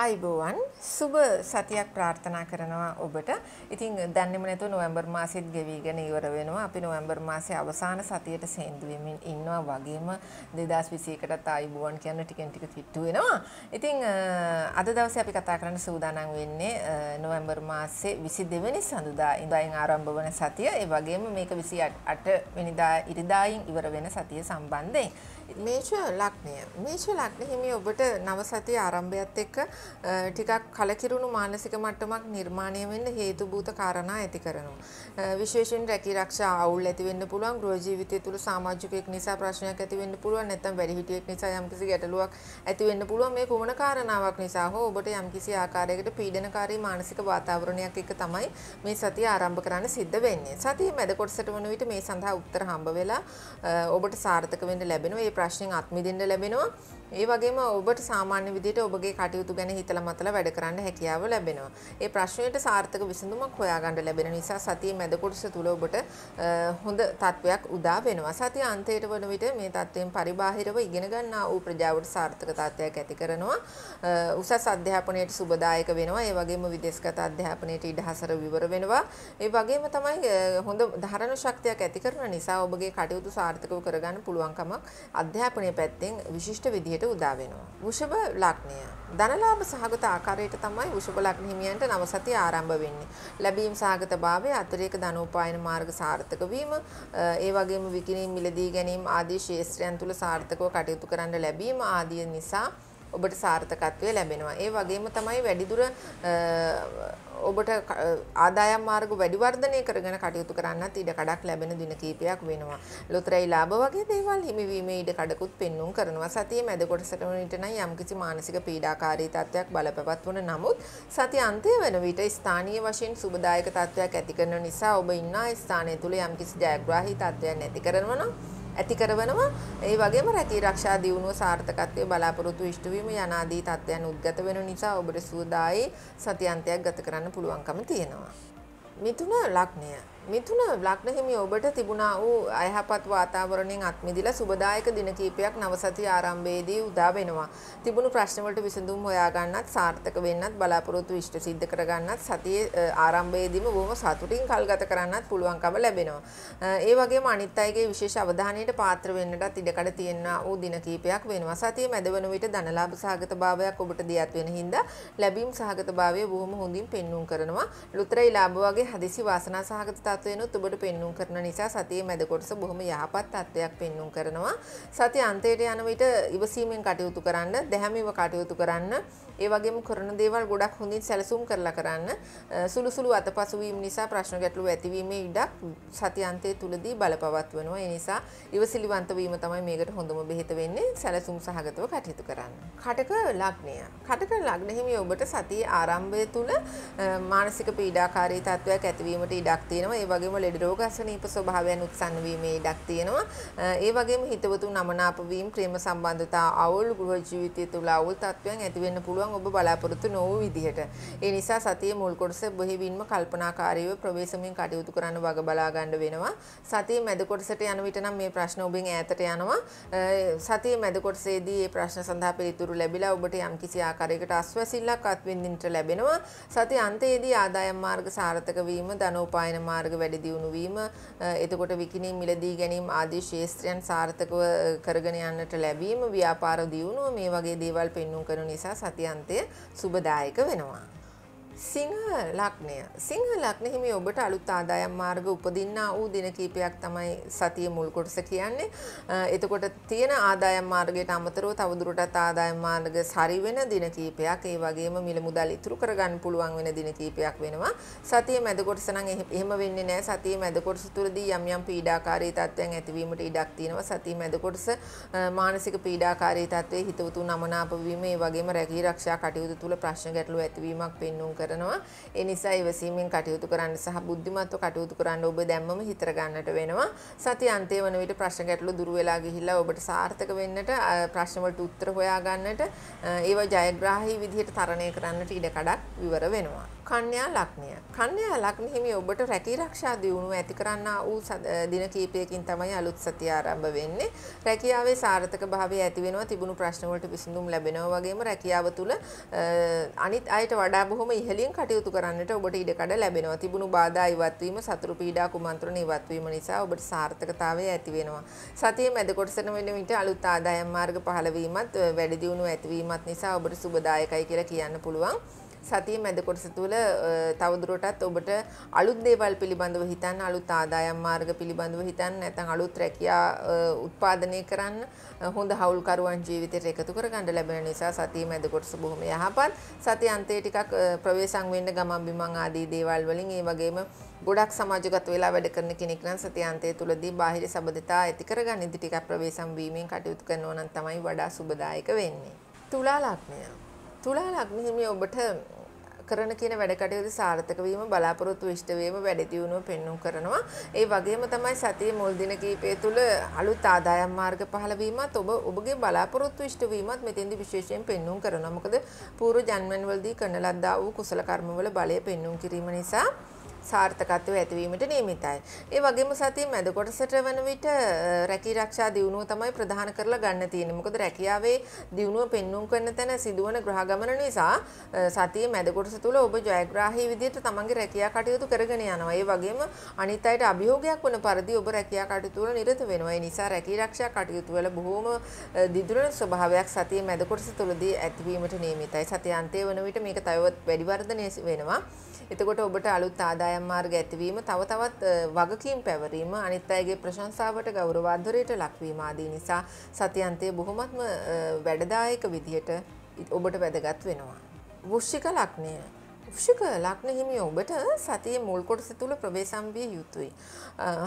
අයිබෝවන් සුබ සතියක් ප්‍රාර්ථනා කරනවා ඔබට. ඉතින් දන්නේම නැතුව නොවැම්බර් මාසෙත් ගෙවිගෙන ඉවර වෙනවා. අපි නොවැම්බර් මාසයේ අවසාන සතියට සේන්දු වෙමින් ඉන්නවා වගේම 2021කටත් අයිබෝවන් කියන ටිකෙන් ටික කිට්ටු වෙනවා. ඉතින් අද දවසේ අපි කතා කරන්න සූදානම් වෙන්නේ නොවැම්බර් මාසයේ 22 වෙනි සඳුදා ඉඳන් ආරම්භ වන සතිය. ඒ වගේම මේක 28 වෙනිදා ඉරිදායින් ඉවර වෙන සතිය සම්බන්ධයෙන්. මේෂ ලක්නය මේෂ ලක්න හිමි ඔබට නවසති ආරම්භයත් එක්ක ටිකක් කලකිරුණු මානසික මට්ටමක් නිර්මාණය වෙන්න හේතුභූත කාරණා ඇති කරනවා. විශේෂෙන් රැකී රක්ෂා අවුල් ඇතිවෙන්න පුළුවන් ගෘහ ජීවිතය තුළ සමාජිකයෙක් නිසා ප්‍රශ්නයක් ඇතිවෙන්න පුළුවන් නැත්නම් වැඩිහිටියෙක් නිසා යම්කිසි ගැටලුවක් ඇතිවෙන්න පුළුවන් මේ කුමන කාරණාවක් නිසා හෝ ඔබට යම්කිසි ආකාරයකට පීඩනකාරී මානසික වාතාවරණයක් එක්ක තමයි මේ සතිය ආරම්භ කරන්න සිද්ධ වෙන්නේ. සතියේ මැද කොටසට වන විට මේ සඳහා උත්තර හම්බ වෙලා ඔබට සාර්ථක වෙන්න ලැබෙනවා. ප්‍රශ්නෙන් අත්මිදින්න ලැබෙනවා ඒ වගේම ඔබට සාමාන්‍ය විදිහට ඔබගේ කටයුතු ගැන හිතලා මතලා වැඩ කරන්න හැකියාව ලැබෙනවා. ඒ ප්‍රශ්නයට සාර්ථක විසඳුමක් හොයාගන්න ලැබෙන නිසා සතියේ මැද කොටස තුල ඔබට හොඳ තත්වයක් උදා වෙනවා. සතිය අන්තයට වන විට මේ තත්වයෙන් පරිබාහිරව ඉගෙන ගන්නා වූ ප්‍රජාවට සාර්ථක තත්ත්වයක් ඇති කරනවා. උසස් අධ්‍යාපනයට සුබදායක වෙනවා. ඒ වගේම විදේශගත අධ්‍යාපනයට ඉඩහසර විවර වෙනවා. ඒ වගේම තමයි හොඳ ධාරණ ශක්තියක් ඇති කරන නිසා ඔබගේ කටයුතු සාර්ථකව කරගන්න පුළුවන්කමක් අධ්‍යාපනය පැත්තෙන් විශිෂ්ට විදිහට උදා වෙනවා. වෘෂභ ලග්නය. ධනලාභ සහගත ආකාරයට තමයි වෘෂභ ලග්න හිමියන්ට නව සතිය ආරම්භ වෙන්නේ. ලැබීම් සහගත භාවය, අතිරේක ධනෝපායන මාර්ග සාර්ථක වීම, ඒ වගේම විකිණීම් මිලදී ගැනීම ආදී ශේස්ත්‍රයන් තුල සාර්ථකව කටයුතු කරන්න ලැබීම ආදී නිසා ඔබට සාර්ථකත්වය ලැබෙනවා. ඒ වගේම තමයි වැඩිදුර ඔබට ආදායම් මාර්ග වැඩිවර්ධනය කරගෙන කටයුතු කරන්නත් ඉඩ කඩක් ලැබෙන දින කීපයක් වෙනවා. ලොතරැයි ලාභ වගේ දේවල් හිමිවීමේ ඉඩ කඩකුත් පෙන්눔 කරනවා. සතියේ මැද කොටසට වන විට නම් යම්කිසි මානසික පීඩාකාරී තත්ත්වයක් බලපෑවත් වන නමුත් සති අන්තය වන විට ස්ථානීය වශයෙන් සුබදායක තත්ත්වයක් ඇති කරන නිසා ඔබ ඉන්නා ස්ථානය තුල යම්කිසි ජයග්‍රාහී තත්ත්වයක් ඇති කරනවා නම් ඇති කරවනවා ඒ වගේම රැකී ආරක්ෂා දියුණුව සාර්ථකත්වයේ බලාපොරොත්තු ඉෂ්ටවීම යනාදී තත්ත්වයන් උද්ගත වෙන නිසා ඔබට සුවදායි සතියන්තයක් ගත කරන්න පුළුවන්කම තියෙනවා. මිතුන ලග්නය මිතුන ලග්න හිමි ඔබට තිබුණා වූ අයහපත් වාතාවරණයෙන් අත්මිදිලා සුබදායක දින කිහිපයක් නවසති ආරම්භයේදී උදා වෙනවා. තිබුණු ප්‍රශ්න වලට විසඳුම් හොයා ගන්නත් සාර්ථක වෙන්නත් බලාපොරොත්තු ඉෂ්ට සිද්ධ කර ගන්නත් සතියේ ආරම්භයේදීම බොහොම සතුටින් කල් ගත කරන්නත් පුළුවන්කම ලැබෙනවා. ඒ වගේම අනිත් අයගේ විශේෂ අවධානයට පාත්‍ර වෙන්නටත් ඉඩකඩ තියෙනා වූ දින කිහිපයක් වෙනවා. සතිය මැදවන විට ධනලාභ සහගත භාවයක් ඔබට දියත් වෙන හින්දා ලැබීම් සහගත භාවය බොහොම හොඳින් පෙන්눔 කරනවා. ලුතරයි ලාභ වගේ හදිසි වාසනා සහගත තත්ත්වයනුත් ඔබට පෙන්නුම් කරන නිසා සතිය මැද කොටස බොහොම යහපත් තත්ත්වයක් පෙන්නුම් කරනවා. සති අන්තයට යන විට ඉවසීමෙන් කටයුතු කරන්න, දැහැමිව කටයුතු කරන්න, ඒ වගේම කරන දේවල් ගොඩක් හොඳින් සැලසුම් කරලා කරන්න. සුළු සුළු අතපසුවීම් නිසා ප්‍රශ්න ගැටලු ඇතිවීමේ ඉඩක් සති අන්තය තුලදී බලපවත්වනවා. ඒ නිසා ඉවසිලිවන්ත වීම තමයි මේකට හොඳම බෙහෙත වෙන්නේ. සැලසුම් සහගතව කටයුතු කරන්න. කටක ලග්නය. කටක ලග්න හිමි ඔබට සතියේ ආරම්භය තුල මානසික පීඩාකාරී තත්ත්වයක් ඇතිවීමට ඉඩක් තියෙනවා. ඒ වගේම ලෙඩ රෝග අසනීප ස්වභාවයන් උත්සන්න වීමේ ඉඩක් තියෙනවා ඒ වගේම හිතවතුන් අමනාප වීම ප්‍රේම සම්බන්ධතා අවුල් ගෘහ ජීවිතය තුළ අවුල් තත්ත්වයන් ඇති වෙන්න පුළුවන් ඔබ බලාපොරොත්තු නොවූ විදිහට ඒ නිසා සතියේ මුල් කොටස බොහෝවින්ම කල්පනාකාරීව ප්‍රවේශමෙන් කටයුතු කරන්න වග බලා ගන්න වෙනවා සතියේ මැද කොටසට යන විට නම් මේ ප්‍රශ්න ඔබෙන් ඈතට යනවා සතියේ මැද කොටසේදී මේ ප්‍රශ්න සඳහා පිළිතුරු ලැබිලා ඔබට යම්කිසි ආකාරයකට අස්වැසිල්ලක් අත්විඳින්නට ලැබෙනවා සති අන්තයේදී ආදායම් මාර්ග සාර්ථක වීම ධනෝපායන මාර්ග සාර්ථක වැඩි දියුණු වීම එතකොට විකිණීම් මිලදී ගැනීම ආදී ශේස්ත්‍රයන් සාර්ථකව කරගෙන යන්නට ලැබීම ව්‍යාපාර දියුණුව මේ වගේ දේවල් පෙන්වුම් කරන නිසා සති අන්තය සුබදායක වෙනවා සිංහ ලක්නය සිංහ ලක්න හිමි ඔබට අලුත් ආදායම් මාර්ග උපදින්න වූ දින කීපයක් තමයි සතිය මුල් කොටස කියන්නේ. එතකොට තියෙන ආදායම් මාර්ගයට අමතරව තවදුරටත් ආදායම් මාර්ග සරි වෙන දින කීපයක් ඒ වගේම මිල මුදල් ඉතුරු කරගන්න පුළුවන් වෙන දින කීපයක් වෙනවා. සතිය මැද කොටස නම් එහෙම වෙන්නේ නැහැ. සතිය මැද කොටස තුලදී යම් යම් පීඩාකාරී තත්ත්වයන් ඇතිවීමට ඉඩක් තියෙනවා. සතිය මැද කොටස මානසික පීඩාකාරී තත්ත්වයේ හිතවතුන් නමනාප වීම ඒ වගේම රැකී ආරක්ෂා කටයුතු තුල ප්‍රශ්න ගැටලු ඇතිවීමක් පෙන්눔 කර කරනවා. ඒ නිසා ඉවසීමෙන් කටයුතු කරන්න සහ බුද්ධිමත්ව කටයුතු කරන්න ඔබ දැම්මම හිතර ගන්නට වෙනවා. සති අන්තය වන විට ප්‍රශ්න ගැටලු දුරු වෙලා ගිහිල්ලා ඔබට සාර්ථක වෙන්නට ප්‍රශ්න වලට උත්තර හොයා ගන්නට ඒවා ජයග්‍රාහී විදිහට තරණය කරන්නට ඉඩ කඩක් විවර වෙනවා. කන්‍යා ලග්නය. කන්‍යා ලග්න හිමි ඔබට රැකී රක්ෂා දියුණුව ඇති කරන්නා වූ දින කීපයකින් තමයි අලුත් සතිය ආරම්භ වෙන්නේ. රැකියාවේ සාර්ථක භාවය ඇති වෙනවා තිබුණු ප්‍රශ්න වලට විසඳුම් ලැබෙනවා වගේම රැකියාව තුල අනිත් අයට වඩා බොහොම ඉහළින් කටයුතු කරන්නට ඔබට ඉඩකඩ ලැබෙනවා. තිබුණු බාධා ඉවත් වීම, සතුරු පීඩා කුමන්ත්‍රණ ඉවත් වීම නිසා ඔබට සාර්ථකතාවය ඇති වෙනවා. සතියේ මැද කොටසන වෙන විට අලුත් ආදායම් මාර්ග පහළ වීමත් වැඩි දියුණුව ඇතිවීමත් නිසා ඔබට සුබදායකයි කියලා කියන්න පුළුවන්. සතිය මැද කොටස තුළ තවදුරටත් ඔබට අලුත් දේවල් පිළිබඳව හිතන්න අලුත් ආදායම් මාර්ග පිළිබඳව හිතන්න නැත්නම් අලුත් රැකියා උත්පාදනය කරන්න හොඳ හවුල්කරුවන් ජීවිතයට එකතු කරගන්න ලැබෙන නිසා සතිය මැද කොටස බොහොම යහපත්. සතිය අන්තයේ ටිකක් ප්‍රවේශම් වෙන්න ගමන් බිමන් ආදී දේවල් වලින් ඒ වගේම ගොඩක් සමාජගත වෙලා වැඩ කරන කෙනෙක් නම් සතියාන්තය තුලදී බාහිර සබඳතා ඇති කරගන්න ඉදි ටිකක් ප්‍රවේශම් වීමෙන් කටයුතු කරනවා නම් තමයි වඩා සුබදායක වෙන්නේ. තුලා ලග්නය තුලා ලග්නහිමි ඔබට කරන කියන වැඩකටයුතු සාර්ථක වීම බලාපොරොත්තු ඉෂ්ට වීම වැඩි දියුණුව පෙන්වු කරනවා. ඒ වගේම තමයි සතියේ මුල් දින කිහිපය තුළ අලුත් ආදායම් මාර්ග පහළ වීමත් ඔබ ඔබගේ බලාපොරොත්තු ඉෂ්ට වීමත් මෙතෙන්දි විශේෂයෙන් පෙන්වු කරනවා. මොකද පූර්ව ජන්මන්වලදී කරන ලද්දා වූ කුසල කර්මවල බලය පෙන්වු කිරීම නිසා සාර්ථකත්වය ඇතිවීමට නියමිතයි. ඒ වගේම සතිය මැද කොටසට වන විට රැකී ආරක්ෂා දියුණුව තමයි ප්‍රධාන කරලා ගන්න තියෙන්නේ. මොකද රැකියාවේ දියුණුව පෙන්눔 කරන තැන සිදුවන ග්‍රහගමන නිසා සතිය මැද කොටස තුල ඔබ ජයග්‍රාහී විදිහට තමන්ගේ රැකියා කටයුතු කරගෙන යනවා. ඒ වගේම අනිත් අයට අභියෝගයක් වන පරිදි ඔබ රැකියා කටයුතු වල නිරත වෙනවා. ඒ නිසා රැකී ආරක්ෂා කටයුතු වල බොහෝම දිදුලන ස්වභාවයක් සතිය මැද කොටස තුලදී ඇතිවීමට නියමිතයි. සතිය අන්තය වන විට මේක තවවත් වැඩි වර්ධනය වෙනවා. එතකොට ඔබට අලුත් ආදායම් මාර්ග ඇතිවීම, තව තවත් වගකීම් පැවරීම, අනිත් අයගේ ප්‍රශංසාවට ගෞරවාදරයට ලක්වීම ආදී නිසා සතියන්තයේ බොහොමත්ම වැඩදායක විදිහට ඔබට වැදගත් වෙනවා. වෘශ්චික ලග්නය වෘෂික ලග්න හිමි ඔබට සතියේ මුල් කොටස තුල ප්‍රවේශම් විය යුතුයි.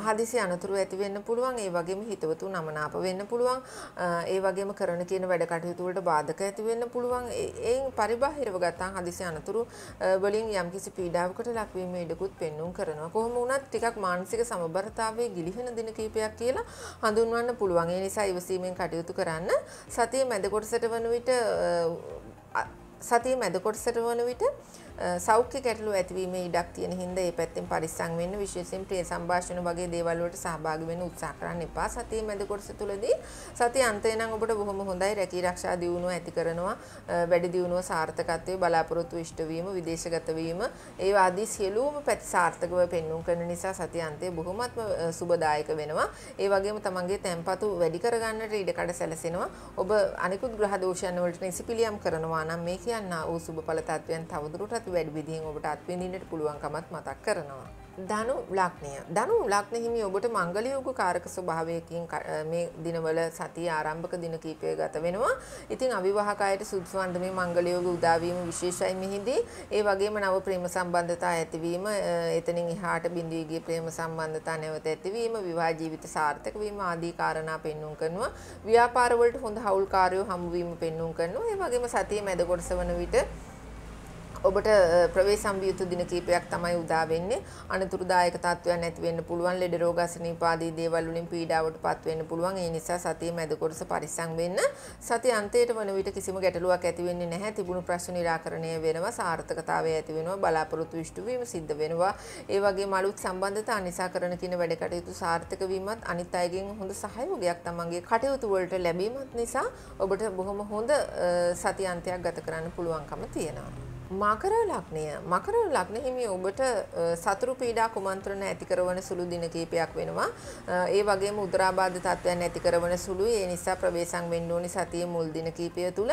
හදිසි අනතුරු ඇති වෙන්න පුළුවන්, ඒ වගේම හිතවතු නමනාප වෙන්න පුළුවන්, ඒ වගේම කරන කියන වැඩ කටයුතු වලට බාධක ඇති වෙන්න පුළුවන්. ඒයින් පරිබාහිරව ගත්තාම හදිසි අනතුරු වලින් යම්කිසි පීඩාවකට ලක්වීම ඉඩකුත් පෙන්눔 කරනවා. කොහොම වුණත් ටිකක් මානසික සමබරතාවයේ ගිලිහෙන දින කිහිපයක් කියලා හඳුන්වන්න පුළුවන්. ඒ නිසා ඉවසීමෙන් කටයුතු කරන්න සතියේ මැද කොටසට වන විට සතිය මැද කොටසට වන විට සෞඛ්‍ය ගැටලු ඇතිවීමේ ඉඩක් තියෙන හින්දා ඒ පැත්තෙන් පරිස්සම් වෙන්න විශේෂයෙන් ප්‍රිය සංഭാෂණ වගේ දේවල් වලට සහභාගී වෙන්න උත්සාහ කරන්න එපා. සතියේ මැද කොටස තුලදී සතිය අන්තය නම් ඔබට බොහොම හොඳයි රැකී ආරක්ෂා දියුණුව ඇති කරනවා. වැඩි දියුණුව සාර්ථකත්වයේ බලාපොරොත්තු ඉෂ්ට වීම, විදේශගත වීම, ඒ ආදී සියලුම පැති සාර්ථකව පෙන්වුම් කරන නිසා සතිය අන්තය බොහොමත්ම සුබදායක වෙනවා. ඒ වගේම තමන්ගේ තැන්පතු වැඩි කරගන්නට ඉඩකඩ සැලසෙනවා. ඔබ අනිකුත් ග්‍රහ දෝෂයන් වලට නිසිපිලියම් කරනවා නම් මේ කියන්නා වූ සුබ ඵල තත්වයන් තවදුරටත් වැඩ විදිහින් ඔබට අත්විඳීට පුළුවන්කමත් මතක් කරනවා. ධනු ලක්නය ධනු ලක්න හිමි ඔබට මංගලයෝගු කාරක ස්වභාවයකින් මේ දිනවල සති ආරම්භක දින කීපය ගත වෙනවා ඉතින් අවිවාහකයට සුදුසුවන්ද මේ මංගලයෝග උදාවීම විශේෂයි මෙහිදී ඒ වගේම නව ප්‍රේම සම්බන්ධතා ඇතිවීම එතනින් එහාට බිඳුවේගේ ප්‍රේම සම්බන්ධතා නැවත ඇතිවීම විවාහ ජීවිත සාර්ථක වීම ආදී කාරණා පෙන්වුම් කරනවා ව්‍යාපාරවලට හොඳ හවුල්කාරයෝ හමුවීම පෙන්වුම් කරනවා ඒ වගේම සතිය මැද කොටස වන විට ඔබට ප්‍රවේසම්බියුත දින කීපයක් තමයි උදා වෙන්නේ. අනතුරුදායක තත්ත්වයන් ඇති වෙන්න පුළුවන්. ලෙඩ රෝග අසනීපාදී දේවල් වලින් පීඩාවටපත් වෙන්න පුළුවන්. ඒ නිසා සතිය මැද කොටස පරිස්සම් වෙන්න. සතිය අන්තයට වන විට කිසිම ගැටලුවක් ඇති වෙන්නේ නැහැ. තිබුණු ප්‍රශ්න निराකරණය වෙනවා. සාර්ථකතාවය ඇති වෙනවා. බලාපොරොත්තු ඉෂ්ට වීම සිද්ධ වෙනවා. ඒ වගේම අලුත් සම්බන්ධතා නිසා කරන කියන වැඩ කටයුතු සාර්ථක වීමත් අනිත් අයගෙන් හොඳ සහයෝගයක් තමන්ගේ කටයුතු වලට ලැබීමත් නිසා ඔබට බොහොම හොඳ සති අන්තයක් ගත කරන්න පුළුවන්කම තියෙනවා. මකර ලග්නය මකර ලග්න හිමි ඔබට සතුරු පීඩා කුමන්ත්‍රණ ඇති කරවන සුළු දින කීපයක් වෙනවා. ඒ වගේම උදරාබාධ තත්ත්වයන් ඇති කරවන සුළුයි. ඒ නිසා ප්‍රවේශම් වෙන්න ඕනි සතියේ මුල් දින කීපය තුල.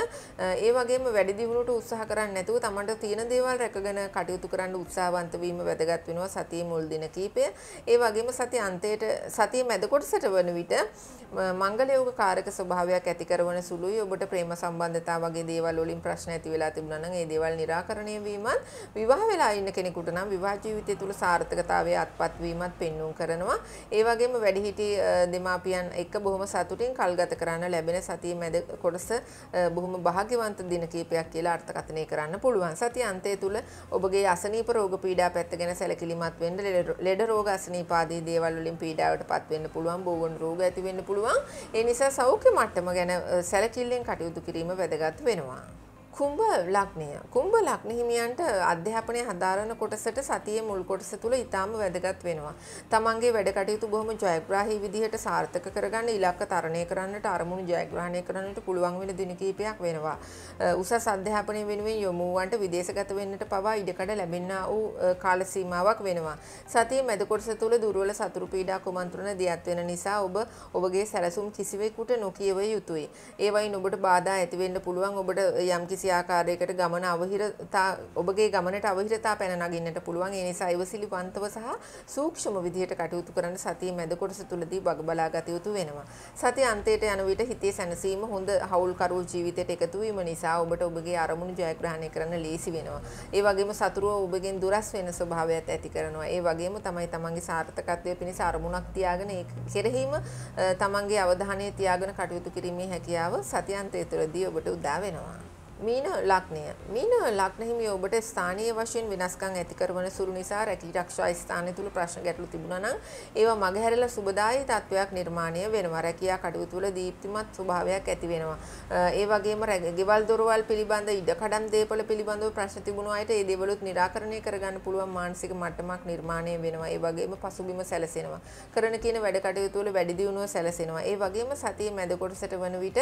ඒ වගේම වැඩි දියුණුවට උත්සාහ කරන්නේ නැතුව තමන්ට තියෙන දේවල් රැකගෙන කටයුතු කරන්න උත්සාහවන්ත වීම වැදගත් වෙනවා සතියේ මුල් දින කීපය. ඒ වගේම සතිය අන්තයට සතියේ මැද කොටසට වන විට මංගල යෝග කාරක ස්වභාවයක් ඇති කරවන සුළුයි. ඔබට ප්‍රේම සම්බන්ධතා වගේ දේවල් වලින් ප්‍රශ්න ඇති වෙලා තිබුණා නම් ඒ දේවල් निराකරණය ව්‍යාකරණය වීමත් විවාහ වෙලා ඉන්න කෙනෙකුට නම් විවාහ ජීවිතය තුළ සාර්ථකතාවය අත්පත් වීමත් පෙන්වුම් කරනවා. ඒ වගේම වැඩිහිටි දෙමාපියන් එක්ක බොහොම සතුටින් කල්ගත කරන්න ලැබෙන සතිය මැද කොටස බොහොම භාග්‍යවන්ත දින කීපයක් කියලා අර්ථකථනය කරන්න පුළුවන්. සතිය අන්තය තුළ ඔබගේ අසනීප රෝග පීඩා පැත්ත ගැන සැලකිලිමත් වෙන්න ලෙඩ රෝග අසනීප ආදී දේවල් වලින් පීඩාවටපත් වෙන්න පුළුවන්, බෝවන් රෝග ඇති වෙන්න පුළුවන්. ඒ නිසා සෞඛ්‍ය මට්ටම ගැන සැලකිල්ලෙන් කටයුතු කිරීම වැදගත් වෙනවා. කුම්භ ලක්නය කුම්භ ලක්න හිමියන්ට අධ්‍යාපනය හදාරන කොටසට සතිය මුල් කොටස තුළ ඉතාම වැදගත් වෙනවා. තමන්ගේ වැඩකටයුතු බොහොම ජයග්‍රාහි විදිහට සාර්ථක කරගන්න ඉලක්ක තරණය කරන්නට අරමුණු ජයග්‍රහණය කරන්නට පුළුවන් වෙන දින කිහිපයක් වෙනවා. උසස් අධ්‍යාපනය වෙනුවෙන් යොමුවන්ට විදේශගත වෙන්නට පවා ඉඩකඩ ලැබෙන්නා වූ කාල සීමාවක් වෙනවා. සතිය මැද කොටස තුළ දුර්වල සතුරු පීඩා කුමන්ත්‍රණ දියත් වෙන නිසා ඔබ ඔබගේ සැලසුම් කිසිවෙකුට නොකියව යුතුයි. ඒ වයින් ඔබට බාධා ඇති වෙන්න පුළුවන් ඔබට යම්කිසි කිසි ආකාරයකට ගමන අවහිරතා ඔබගේ ගමනට අවහිරතා පැන නගින්නට පුළුවන් ඒ නිසා ඉවසිලිවන්තව සහ සූක්ෂම විදිහට කටයුතු කරන සතිය මැද කොටස තුලදී වග බලා ගත යුතු වෙනවා. සතිය අන්තයට යන විට හිතේ සැනසීම හොඳ හවුල්කරුවෝ ජීවිතයට එකතු වීම නිසා ඔබට ඔබගේ අරමුණු ජයග්‍රහණය කරන්න ලේසි වෙනවා. ඒ වගේම සතුරුව ඔබගෙන් දුරස් වෙන ස්වභාවයක් ඇති කරනවා. ඒ වගේම තමයි තමන්ගේ සාර්ථකත්වය පිණිස අරමුණක් තියාගෙන ඒ කෙරෙහිම තමන්ගේ අවධානය තියාගෙන කටයුතු කිරීමේ හැකියාව සතියන්තය තුළදී ඔබට උදා වෙනවා. මීන ලග්නය මීන ලග්න හිමි ඔබට ස්ථානීය වශයෙන් වෙනස්කම් ඇති කරන සුළු නිසා රැකී රක්ෂා ස්ථානය තුල ප්‍රශ්න ගැටලු තිබුණා නම් ඒවා මගහැරලා සුබදායී තත්වයක් නිර්මාණය වෙනවා රැකියා කටයුතු වල දීප්තිමත් ස්වභාවයක් ඇති වෙනවා ඒ වගේම ගෙවල් දොරවල් පිළිබඳ ඉඩකඩම් දේපළ පිළිබඳව ප්‍රශ්න තිබුණු අයට ඒ දේවලුත් निराකරණය කරගන්න පුළුවන් මානසික මට්ටමක් නිර්මාණය වෙනවා ඒ වගේම පසුබිම සැලසෙනවා කරන කියන වැඩ කටයුතු වල වැඩි දියුණුව සැලසෙනවා ඒ වගේම සතියේ මැද කොටසට වන විට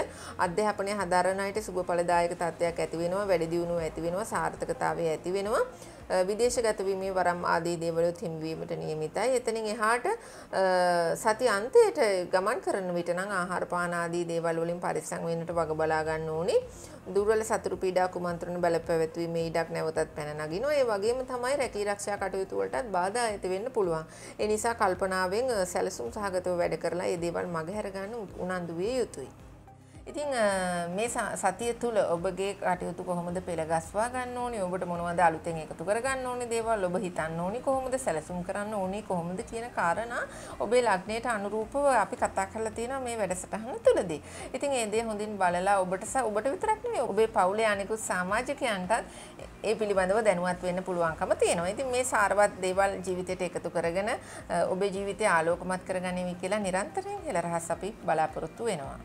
අධ්‍යාපනය හදාරන අයට සුබ ඵලදායක තත්ත්වයක් ආස්වාදයක් ඇති වෙනවා වැඩි දියුණුව ඇති වෙනවා සාර්ථකතාවය ඇති වෙනවා විදේශගත වීමේ වරම් ආදී දේවලුත් හිමිවීමට නියමිතයි. එතනින් එහාට සති අන්තයට ගමන් කරන විට නම් ආහාර පාන ආදී දේවල් වලින් පරිස්සම් වෙන්නට වග බලා ගන්න ඕනේ. දුර්වල සතුරු පීඩා කුමන්ත්‍රණ බලපැවැත්වීමේ ඉඩක් නැවතත් පැන නගිනවා. ඒ වගේම තමයි රැකී ආරක්ෂා කටයුතු වලටත් බාධා ඇති වෙන්න පුළුවන්. ඒ නිසා කල්පනාවෙන් සැලසුම් සහගතව වැඩ කරලා මේ දේවල් මගහැර ගන්න උනන්දු විය යුතුයි. ඉතින් මේ සතිය තුල ඔබගේ කටයුතු කොහොමද පෙළගස්වා ගන්න ඕනි? ඔබට මොනවද අලුතෙන් එකතු කර ගන්න ඕනි දේවල්? ඔබ හිතන්න ඕනි කොහොමද සැලසුම් කරන්න ඕනි කොහොමද කියන කාරණා ඔබේ ලග්නයට අනුරූපව අපි කතා කරලා තියෙනවා මේ වැඩසටහන තුලදී. ඉතින් ඒ දේ හොඳින් බලලා ඔබට ඔබට විතරක් නෙවෙයි ඔබේ පවුලේ අනිකුත් සමාජිකයන්ටත් ඒ පිළිබඳව දැනුවත් වෙන්න පුළුවන්කම තියෙනවා. ඉතින් මේ සාරවත් දේවල් ජීවිතයට එකතු කරගෙන ඔබේ ජීවිතය ආලෝකමත් කරගනිවි කියලා නිරන්තරයෙන් හෙළ රහස් අපි බලාපොරොත්තු වෙනවා.